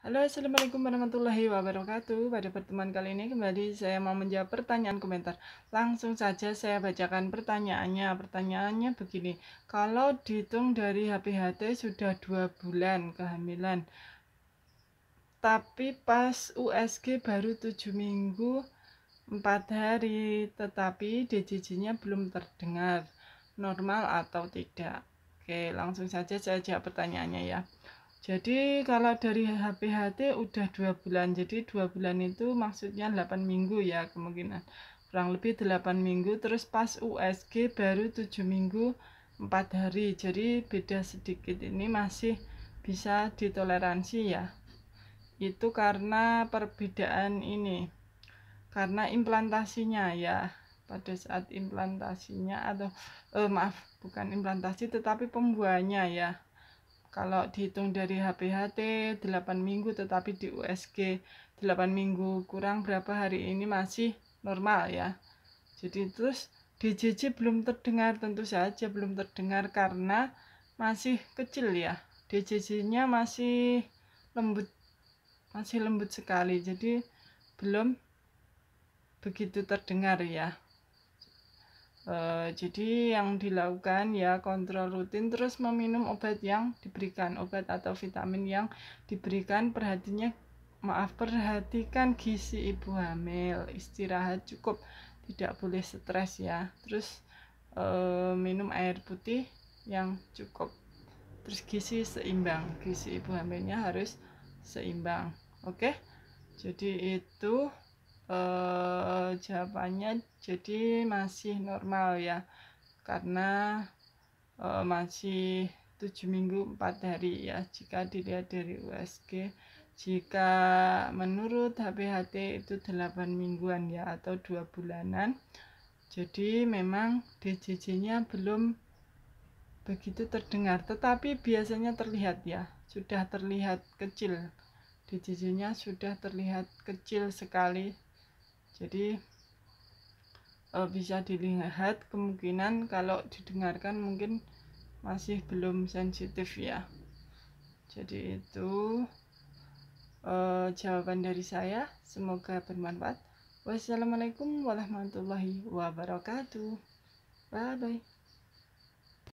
Halo assalamualaikum warahmatullahi wabarakatuh Pada pertemuan kali ini kembali saya mau menjawab pertanyaan komentar Langsung saja saya bacakan pertanyaannya Pertanyaannya begini Kalau dihitung dari HPHT sudah 2 bulan kehamilan Tapi pas USG baru 7 minggu 4 hari Tetapi DJJ-nya belum terdengar Normal atau tidak Oke langsung saja saya jawab pertanyaannya ya jadi kalau dari HPHT udah dua bulan, jadi dua bulan itu maksudnya 8 minggu ya kemungkinan kurang lebih 8 minggu terus pas USG baru 7 minggu 4 hari jadi beda sedikit ini masih bisa ditoleransi ya itu karena perbedaan ini karena implantasinya ya pada saat implantasinya atau eh, maaf bukan implantasi tetapi pembuahannya ya kalau dihitung dari HPHT 8 minggu tetapi di USG 8 minggu kurang berapa hari ini masih normal ya jadi terus DJJ belum terdengar tentu saja belum terdengar karena masih kecil ya DJJ nya masih lembut masih lembut sekali jadi belum begitu terdengar ya Eh, jadi yang dilakukan ya kontrol rutin terus meminum obat yang diberikan obat atau vitamin yang diberikan perhatinya maaf perhatikan gizi ibu hamil istirahat cukup tidak boleh stres ya terus e, minum air putih yang cukup terus gizi seimbang gizi ibu hamilnya harus seimbang oke okay? jadi itu eh, jawabannya jadi masih normal ya karena eh, masih 7 minggu 4 hari ya jika dilihat dari USG jika menurut HPHT itu 8 mingguan ya atau dua bulanan jadi memang DJJ nya belum begitu terdengar tetapi biasanya terlihat ya sudah terlihat kecil DJJ nya sudah terlihat kecil sekali jadi e, bisa dilihat kemungkinan kalau didengarkan mungkin masih belum sensitif ya jadi itu e, jawaban dari saya semoga bermanfaat wassalamualaikum warahmatullahi wabarakatuh bye bye